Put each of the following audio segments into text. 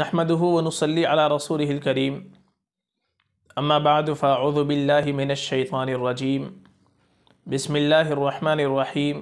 نحمده ونصلي على رسوله الكريم أما بعد فأعوذ بالله من الشيطان الرجيم بسم الله الرحمن الرحيم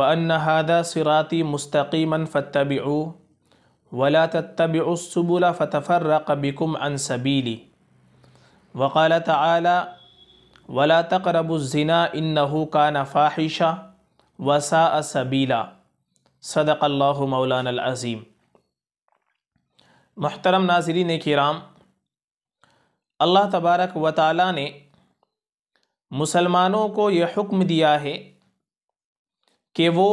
وأن هذا صراطي مستقيما فاتبعوه ولا تتبعوا السبل فتفرق بكم عن سبيلي وقال تعالى ولا تقربوا الزنا إنه كان فاحشة وساء سبيلا صدق الله مولانا العظيم मोहतरम नाजरीन कराम अल्लाह तबारक व ताली ने मुसलमानों को यह हुक्म दिया है कि वो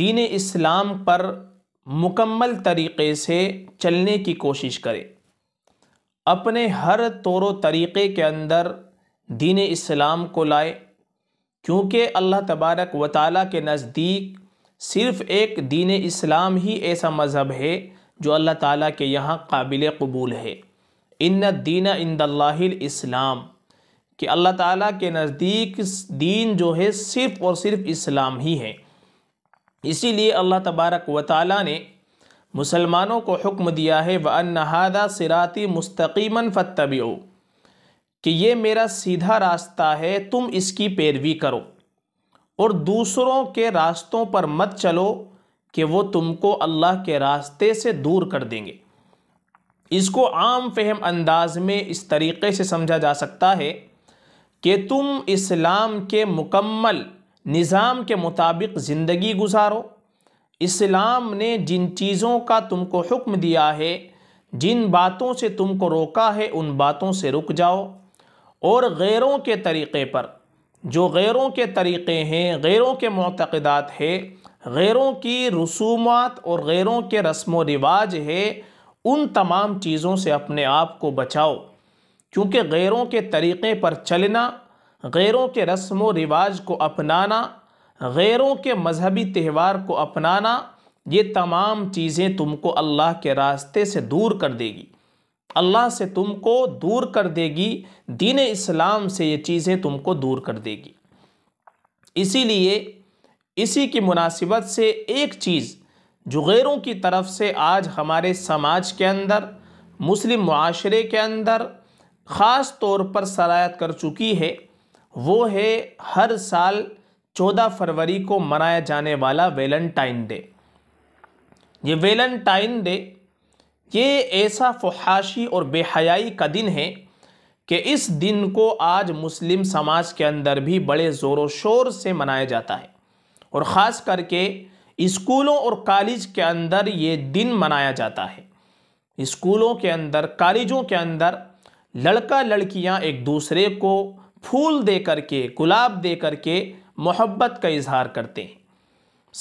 दीन इस्लाम पर मुकम्मल तरीक़े से चलने की कोशिश करें अपने हर तौर तरीक़े के अंदर दीन इस्लाम को लाए क्योंकि अल्लाह तबारक व ताली के नज़दीक सिर्फ़ एक दीन इस्लाम ही ऐसा मज़हब है जो अल्लाह ताला के यहाँ काबिल कबूल है इन दीन इस्लाम कि अल्लाह ताला के नज़दीक दीन जो है सिर्फ़ और सिर्फ इस्लाम ही है इसीलिए अल्लाह तबारक व ताली ने मुसलमानों को हुक्म दिया है व अनहादा सिराती मुस्तकीमन फ़तबियो कि ये मेरा सीधा रास्ता है तुम इसकी पैरवी करो और दूसरों के रास्तों पर मत चलो कि वो तुमको अल्लाह के रास्ते से दूर कर देंगे इसको आम फहम अंदाज में इस तरीक़े से समझा जा सकता है कि तुम इस्लाम के मुकम्मल निज़ाम के मुताबिक ज़िंदगी गुजारो इस्लाम ने जिन चीज़ों का तुमको हुक्म दिया है जिन बातों से तुमको रोका है उन बातों से रुक जाओ और गैरों के तरीक़े पर जो गैरों के तरीक़े हैं गैरों के मतदात है गैरों की रसूमात और गैरों के रस्म व रिवाज है उन तमाम चीज़ों से अपने आप को बचाओ क्योंकि गैरों के तरीक़े पर चलना गैरों के रस्म व रिवाज को अपनाना गैरों के मजहबी त्यौहार को अपनाना ये तमाम चीज़ें तुमको अल्लाह के रास्ते से दूर कर देगी अल्लाह से तुमको दूर कर देगी दीन इस्लाम से ये चीज़ें तुमको दूर कर देगी इसीलिए इसी की मुनासिबत से एक चीज़ जो गैरों की तरफ से आज हमारे समाज के अंदर मुस्लिम माशरे के अंदर ख़ास तौर पर शरायत कर चुकी है वो है हर साल चौदह फरवरी को मनाया जाने वाला वेलेंटाइन डे ये वेलेंटाइन डे ये ऐसा फहाशी और बेहयाई का दिन है कि इस दिन को आज मुस्लिम समाज के अंदर भी बड़े ज़ोर शोर से मनाया जाता है और ख़ास करके स्कूलों और कॉलेज के अंदर ये दिन मनाया जाता है स्कूलों के अंदर कॉलेजों के अंदर लड़का लड़कियां एक दूसरे को फूल दे करके गुलाब दे करके मोहब्बत का इजहार करते हैं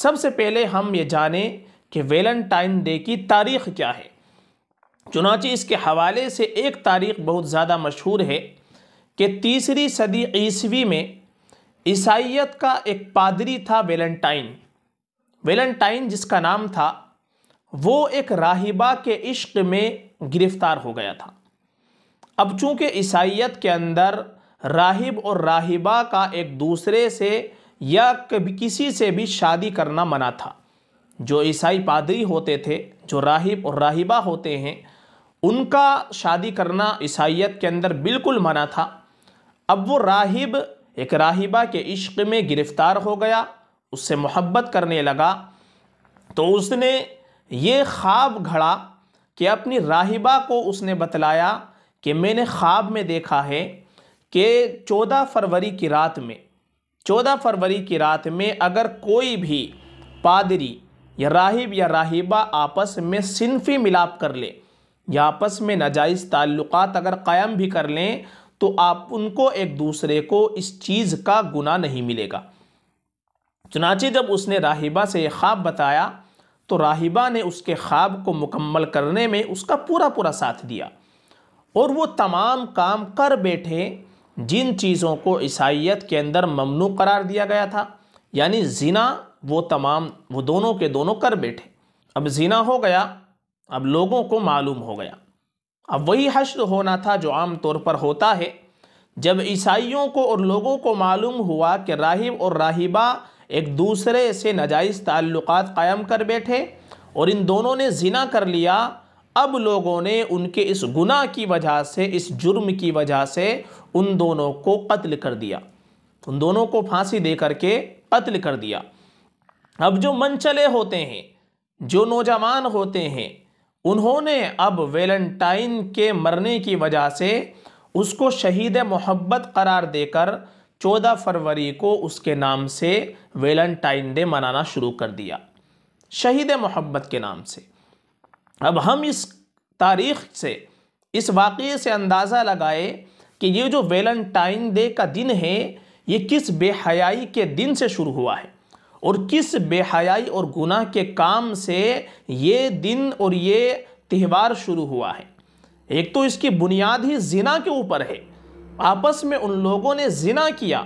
सबसे पहले हम ये जाने कि वेलेंटाइन डे की तारीख़ क्या है चुनाची इसके हवाले से एक तारीख बहुत ज़्यादा मशहूर है कि तीसरी सदी ईस्वी में ईसाइत का एक पादरी था वेलेंटाइन वेलेंटाइन जिसका नाम था वो एक राहिबा के इश्क में गिरफ्तार हो गया था अब चूंकि ईसाइत के अंदर राहिब और राहिबा का एक दूसरे से या कभी किसी से भी शादी करना मना था जो ईसाई पादरी होते थे जो राहिब और राहिबा होते हैं उनका शादी करना ईसाइत के अंदर बिल्कुल मना था अब वो राहिब एक राहिबा के इश्क में गिरफ़्तार हो गया उससे मोहब्बत करने लगा तो उसने ये ख्वाब घड़ा कि अपनी राहिबा को उसने बतलाया कि मैंने ख्वाब में देखा है कि चौदह फरवरी की रात में चौदह फरवरी की रात में अगर कोई भी पादरी या राहिब या राहिबा आपस में सिनफी मिलाप कर ले या आपस में नाजायज़ ताल्लुकात अगर क़ायम भी कर लें तो आप उनको एक दूसरे को इस चीज़ का गुना नहीं मिलेगा चुनाचे जब उसने राहिबा से ये ख्वाब बताया तो राहिबा ने उसके ख्वाब को मुकम्मल करने में उसका पूरा पूरा साथ दिया और वो तमाम काम कर बैठे जिन चीज़ों को ईसाइत के अंदर ममनू करार दिया गया था यानी जिना वो तमाम वो दोनों के दोनों कर बैठे अब जिना हो गया अब लोगों को मालूम हो गया अब वही हश्र होना था जो आम तौर पर होता है जब ईसाइयों को और लोगों को मालूम हुआ कि राहिब और राहिबा एक दूसरे से नजायज़ ताल्लुक़ क़ायम कर बैठे और इन दोनों ने जिना कर लिया अब लोगों ने उनके इस गुनाह की वजह से इस जुर्म की वजह से उन दोनों को कत्ल कर दिया उन दोनों को फांसी दे करके कत्ल कर दिया अब जो मनचले होते हैं जो नौजवान होते हैं उन्होंने अब वेलेंटाइन के मरने की वजह से उसको शहीद मोहब्बत करार देकर 14 फरवरी को उसके नाम से वेलेंटाइन डे मनाना शुरू कर दिया शहीद मोहब्बत के नाम से अब हम इस तारीख से इस वाक़े से अंदाज़ा लगाए कि ये जो वेलेंटाइन डे का दिन है ये किस बेहयाई के दिन से शुरू हुआ है और किस बेहयाई और गुनाह के काम से ये दिन और ये त्यौहार शुरू हुआ है एक तो इसकी बुनियाद ही जिना के ऊपर है आपस में उन लोगों ने जिना किया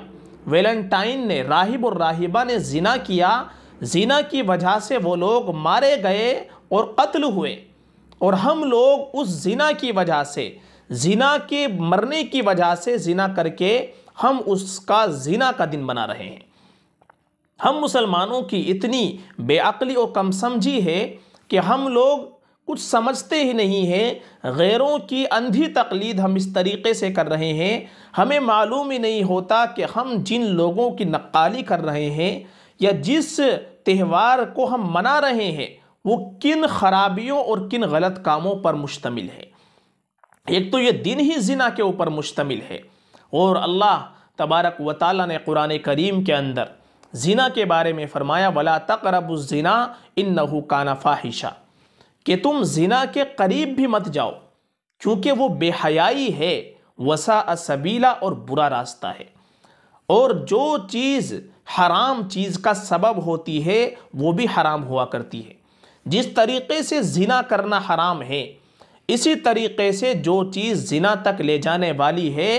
वेलेंटाइन ने राहिब और राहिबा ने जिना किया जिना की वजह से वो लोग मारे गए और कत्ल हुए और हम लोग उस जिना की वजह से जिना के मरने की वजह से जिना करके हम उसका जिना का दिन बना रहे हैं हम मुसलमानों की इतनी बेअली और कम समझी है कि हम लोग कुछ समझते ही नहीं हैं गैरों की अंधी तकलीद हम इस तरीके से कर रहे हैं हमें मालूम ही नहीं होता कि हम जिन लोगों की नक्काली कर रहे हैं या जिस त्यौहार को हम मना रहे हैं वो किन खराबियों और किन गलत कामों पर मुश्तमिल है एक तो ये दिन ही जिना के ऊपर मुश्तमिल है और अल्लाह तबारक व ताली ने कुरान करीम के अंदर जीना के बारे में फ़रमाया वला तकरबुलना इन नहू काना फाहिशा कि तुम जीना के करीब भी मत जाओ क्योंकि वो बेहयाई है वसा असबीला और बुरा रास्ता है और जो चीज़ हराम चीज़ का सबब होती है वो भी हराम हुआ करती है जिस तरीके से जीना करना हराम है इसी तरीके से जो चीज़ जीना तक ले जाने वाली है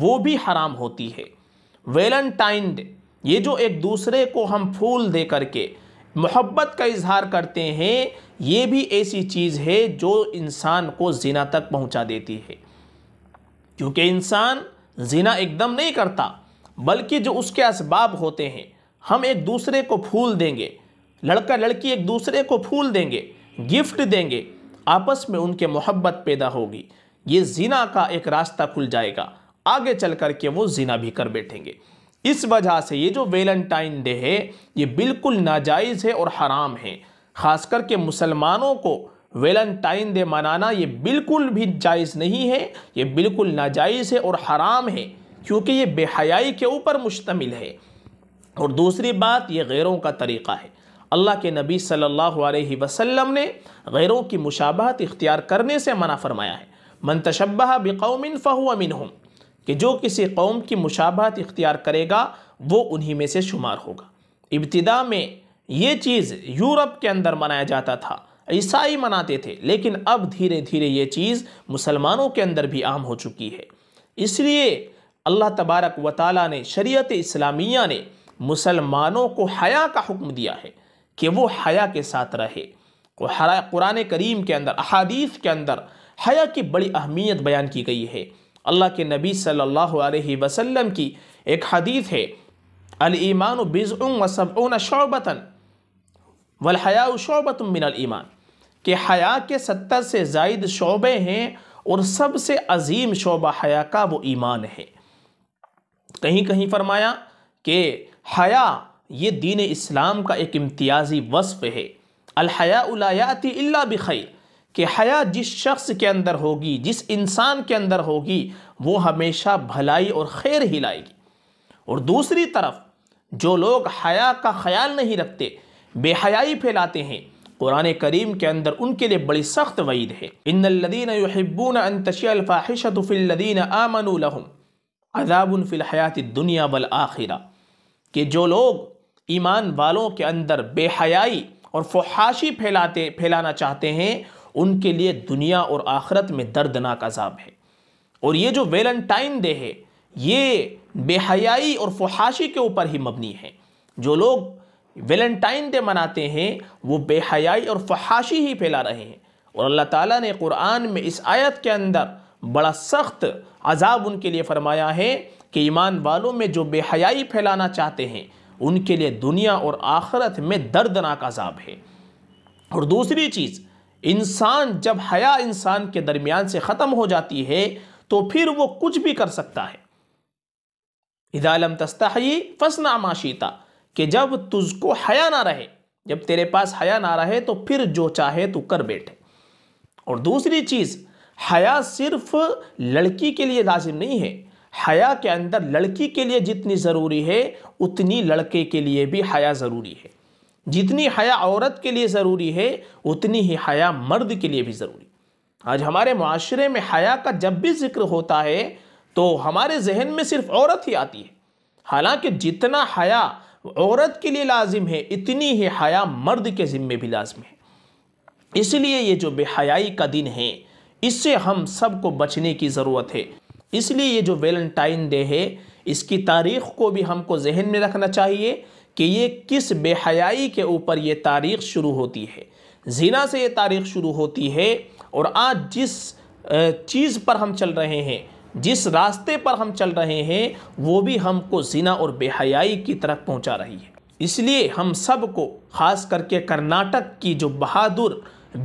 वो भी हराम होती है वेलेंटाइन डे ये जो एक दूसरे को हम फूल दे करके मोहब्बत का इजहार करते हैं ये भी ऐसी चीज़ है जो इंसान को जिना तक पहुंचा देती है क्योंकि इंसान जिना एकदम नहीं करता बल्कि जो उसके इसबाब होते हैं हम एक दूसरे को फूल देंगे लड़का लड़की एक दूसरे को फूल देंगे गिफ्ट देंगे आपस में उनके मोहब्बत पैदा होगी ये जीना का एक रास्ता खुल जाएगा आगे चल करके वो जीना भी कर बैठेंगे इस वजह से ये जो वेलेंटाइन डे है ये बिल्कुल नाजायज़ है और हराम है ख़ास करके मुसलमानों को वेलेंटाइन डे मनाना ये बिल्कुल भी जायज़ नहीं है ये बिल्कुल नाजायज़ है और हराम है क्योंकि ये बेहयाई के ऊपर मुश्तमिल है और दूसरी बात ये गैरों का तरीक़ा है अल्लाह के नबी सल्लल्लाहु अलैहि वसल्लम ने गैरों की मुशाबहत इख्तियार करने से मना फरमाया है मन तशबह बिकौमिन फ़हुआ मिनहुम कि जो किसी कौम की मुशाबात इख्तियार करेगा वो उन्हीं में से शुमार होगा इब्तदा में ये चीज़ यूरोप के अंदर मनाया जाता था ईसाई मनाते थे लेकिन अब धीरे धीरे ये चीज़ मुसलमानों के अंदर भी आम हो चुकी है इसलिए अल्लाह तबारक व ताली ने शरीयत इस्लामिया ने मुसलमानों को हया का हुक्म दिया है कि वो हया के साथ रहे कुरान करीम के अंदर अहादीस के अंदर हया की बड़ी अहमियत बयान की गई है अल्लाह के नबी सल्लल्लाहु अलैहि वसल्लम की एक हदीत है अलईमान बिज़ुम व सबन शोबता वलहया शोबत ईमान कि हया के सत्तर से जायद शोबे हैं और सबसे अजीम शोबा हया का वो ईमान है कहीं कहीं फरमाया कि हया ये दीन इस्लाम का एक इम्तियाजी वसफ़ है अलहयाति अल्ला बखैर कि हया जिस शख्स के अंदर होगी जिस इंसान के अंदर होगी वो हमेशा भलाई और खैर ही लाएगी और दूसरी तरफ जो लोग हया का ख्याल नहीं रखते बेहयाई फैलाते हैं कुरान करीम के अंदर उनके लिए बड़ी सख्त वईद है इन लदीन यब्बून अनतशाफ़ाहिशतफ़िल्लदीन आमनूलहम अदाबनफ़िलहयात दुनिया वल आखिरा कि जो लोग ईमान वालों के अंदर बेहयाई और फोहाशी फैलाते फैलाना चाहते हैं उनके लिए दुनिया और आखरत में दर्दनाक अजाब है और ये जो वेलेंटाइन डे है ये बेहयाई और फहाशी के ऊपर ही मबनी है जो लोग वेलेंटाइन डे मनाते हैं वो बेहयाई और फहाशी ही फैला रहे हैं और अल्लाह ताला ने कुरान में इस आयत के अंदर बड़ा सख्त अजाब उनके लिए फरमाया है कि ईमान वालों में जो बेहयाई फैलाना चाहते हैं उनके लिए दुनिया और आखरत में दर्दनाक अजाब है और दूसरी चीज़ इंसान जब हया इंसान के दरमियान से ख़त्म हो जाती है तो फिर वो कुछ भी कर सकता है इदालम तस्ताही फसना माशीता कि जब तुझको हया ना रहे जब तेरे पास हया ना रहे तो फिर जो चाहे तू कर बैठे और दूसरी चीज़ हया सिर्फ लड़की के लिए लाजिम नहीं है हया के अंदर लड़की के लिए जितनी ज़रूरी है उतनी लड़के के लिए भी हया ज़रूरी है जितनी हया औरत के लिए ज़रूरी है उतनी ही हया मर्द के लिए भी ज़रूरी आज हमारे माशरे में हया का जब भी जिक्र होता है तो हमारे जहन में सिर्फ औरत ही आती है हालांकि जितना हया औरत के लिए लाजिम है इतनी ही हया मर्द के ज़िम्मे भी लाजिम है इसलिए ये जो बेहयाई का दिन है इससे हम सबको बचने की ज़रूरत है इसलिए ये जो वेलेंटाइन डे है इसकी तारीख को भी हमको जहन में रखना चाहिए कि ये किस बेहयाई के ऊपर ये तारीख शुरू होती है जीना से ये तारीख शुरू होती है और आज जिस चीज़ पर हम चल रहे हैं जिस रास्ते पर हम चल रहे हैं वो भी हमको जीना और बेहयाई की तरफ पहुंचा रही है इसलिए हम सब को ख़ास करके कर्नाटक की जो बहादुर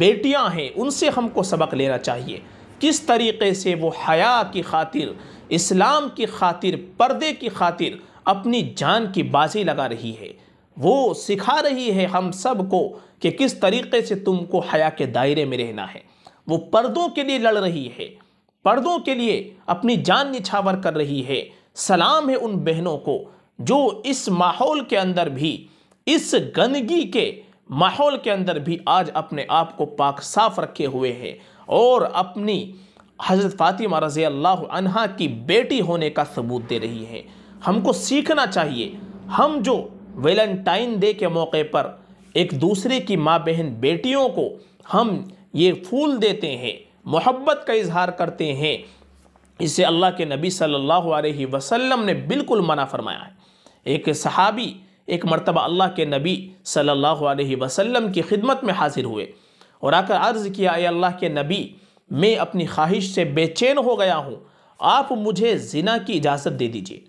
बेटियां हैं उनसे हमको सबक लेना चाहिए किस तरीके से वो हया की खातिर इस्लाम की खातिर पर्दे की खातिर अपनी जान की बाजी लगा रही है वो सिखा रही है हम सब को कि किस तरीके से तुमको हया के दायरे में रहना है वो पर्दों के लिए लड़ रही है पर्दों के लिए अपनी जान निछावर कर रही है सलाम है उन बहनों को जो इस माहौल के अंदर भी इस गंदगी के माहौल के अंदर भी आज अपने आप को पाक साफ रखे हुए हैं और अपनी हज़रत फ़ातिमा रज़ी अल्लाह की बेटी होने का सबूत दे रही है हमको सीखना चाहिए हम जो वेलेंटाइन डे के मौके पर एक दूसरे की माँ बहन बेटियों को हम ये फूल देते हैं मोहब्बत का इजहार करते हैं इसे अल्लाह के नबी सल्लल्लाहु अलैहि वसल्लम ने बिल्कुल मना फरमाया है एक सहाबी एक मरतबा अल्लाह के नबी सल्लल्लाहु अलैहि वसल्लम की खिदमत में हाजिर हुए और आकर अर्ज़ किया अल्लाह के नबी मैं अपनी ख्वाहिश से बेचैन हो गया हूँ आप मुझे जिना की इजाज़त दे दीजिए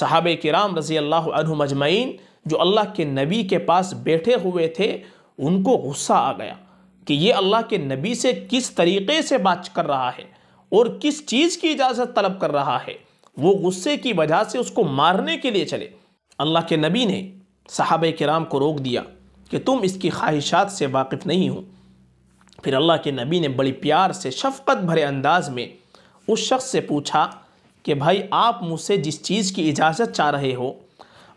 साहब कराम रज़ी अल्लाह मजमैन जो अल्लाह के नबी के पास बैठे हुए थे उनको गुस्सा आ गया कि ये अल्लाह के नबी से किस तरीके से बात कर रहा है और किस चीज़ की इजाज़त तलब कर रहा है वो गुस्से की वजह से उसको मारने के लिए चले अल्लाह के नबी ने साहब कराम को रोक दिया कि तुम इसकी ख्वाहिशात से वाकिफ़ नहीं हो फिर अल्लाह के नबी ने बड़ी प्यार से शफकत भरे अंदाज में उस शख्स से पूछा कि भाई आप मुझसे जिस चीज़ की इजाज़त चाह रहे हो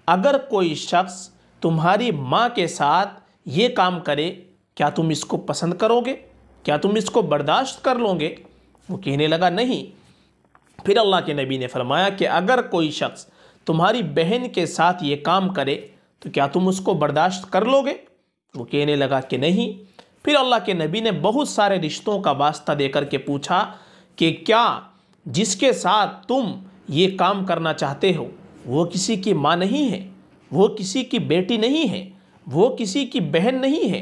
अगर कोई शख्स तुम्हारी माँ के साथ ये काम करे क्या तुम इसको पसंद करोगे क्या तुम इसको बर्दाश्त कर लोगे वो कहने लगा नहीं फिर अल्लाह के नबी ने फरमाया कि अगर कोई शख्स तुम्हारी बहन के साथ ये काम करे तो क्या तुम उसको बर्दाश्त कर लोगे वो कहने लगा कि नहीं फिर अल्लाह के नबी ने बहुत सारे रिश्तों का वास्ता दे करके के पूछा कि क्या जिसके साथ तुम ये काम करना चाहते हो वो किसी की माँ नहीं है वो किसी की बेटी नहीं है वो किसी की बहन नहीं है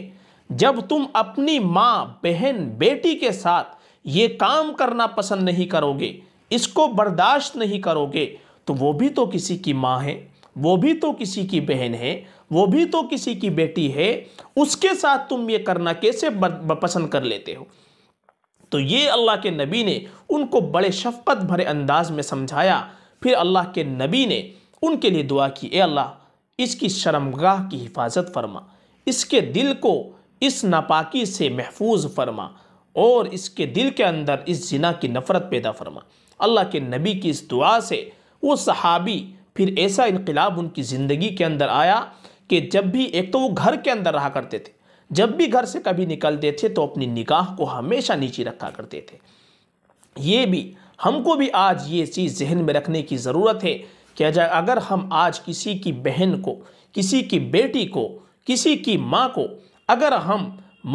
जब तुम अपनी माँ बहन बेटी के साथ ये काम करना पसंद नहीं करोगे इसको बर्दाश्त नहीं करोगे तो वो भी तो किसी की माँ है वो भी तो किसी की बहन है वो भी तो किसी की बेटी है उसके साथ तुम ये करना कैसे पसंद कर लेते हो तो ये अल्लाह के नबी ने उनको बड़े शफकत भरे अंदाज में समझाया फिर अल्लाह के नबी ने उनके लिए दुआ की ए अल्लाह इसकी शर्मगाह की हिफाजत फरमा इसके दिल को इस नापाकी से महफूज फरमा और इसके दिल के अंदर इस जिना की नफ़रत पैदा फरमा अल्लाह के नबी की इस दुआ से वो सहाबी फिर ऐसा इनकलाब उनकी ज़िंदगी के अंदर आया कि जब भी एक तो वो घर के अंदर रहा करते थे जब भी घर से कभी निकलते थे तो अपनी निगाह को हमेशा नीचे रखा करते थे ये भी हमको भी आज ये चीज़ जहन में रखने की ज़रूरत है कि अगर हम आज किसी की बहन को किसी की बेटी को किसी की माँ को अगर हम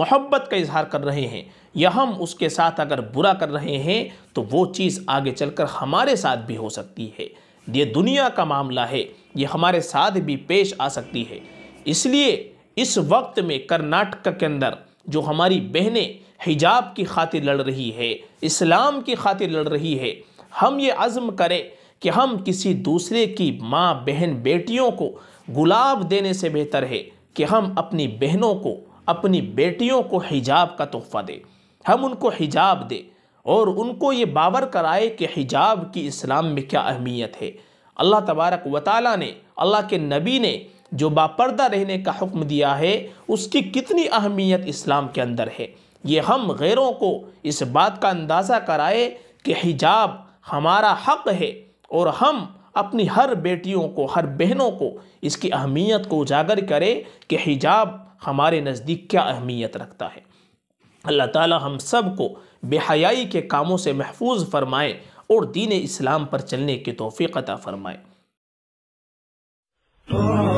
मोहब्बत का इजहार कर रहे हैं या हम उसके साथ अगर बुरा कर रहे हैं तो वो चीज़ आगे चलकर हमारे साथ भी हो सकती है ये दुनिया का मामला है ये हमारे साथ भी पेश आ सकती है इसलिए इस वक्त में कर्नाटक के अंदर जो हमारी बहनें हिजाब की खातिर लड़ रही है इस्लाम की खातिर लड़ रही है हम ये आजम करें कि हम किसी दूसरे की माँ बहन बेटियों को गुलाब देने से बेहतर है कि हम अपनी बहनों को अपनी बेटियों को हिजाब का तोहफ़ा दें हम उनको हिजाब दें और उनको ये बावर कराए कि हिजाब की इस्लाम में क्या अहमियत है अल्लाह तबारक व ने अल्लाह के नबी ने जो बापर्दा रहने का हुक्म दिया है उसकी कितनी अहमियत इस्लाम के अंदर है ये हम गैरों को इस बात का अंदाज़ा कराए कि हिजाब हमारा हक है और हम अपनी हर बेटियों को हर बहनों को इसकी अहमियत को उजागर करें कि हिजाब हमारे नज़दीक क्या अहमियत रखता है अल्लाह ताला हम सब को बेहयाई के कामों से महफूज फरमाए और दीन इस्लाम पर चलने की तोफ़ी अता फ़रमाए